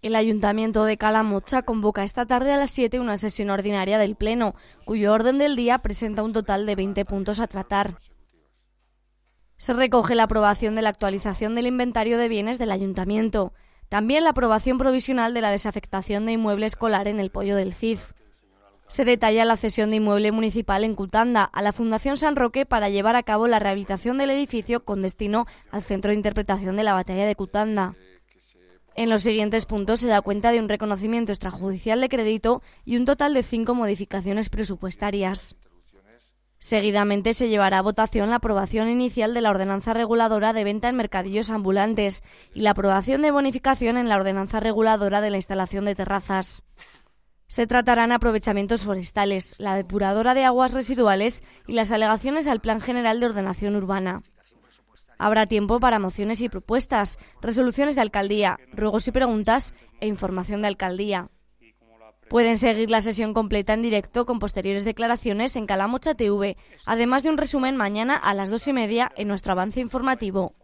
El Ayuntamiento de Calamocha convoca esta tarde a las 7 una sesión ordinaria del Pleno, cuyo orden del día presenta un total de 20 puntos a tratar. Se recoge la aprobación de la actualización del inventario de bienes del Ayuntamiento, también la aprobación provisional de la desafectación de inmueble escolar en el Pollo del Cid. Se detalla la cesión de inmueble municipal en Cutanda a la Fundación San Roque para llevar a cabo la rehabilitación del edificio con destino al Centro de Interpretación de la Batalla de Cutanda. En los siguientes puntos se da cuenta de un reconocimiento extrajudicial de crédito y un total de cinco modificaciones presupuestarias. Seguidamente se llevará a votación la aprobación inicial de la ordenanza reguladora de venta en mercadillos ambulantes y la aprobación de bonificación en la ordenanza reguladora de la instalación de terrazas. Se tratarán aprovechamientos forestales, la depuradora de aguas residuales y las alegaciones al Plan General de Ordenación Urbana. Habrá tiempo para mociones y propuestas, resoluciones de alcaldía, ruegos y preguntas e información de alcaldía. Pueden seguir la sesión completa en directo con posteriores declaraciones en Calamocha TV, además de un resumen mañana a las dos y media en nuestro avance informativo.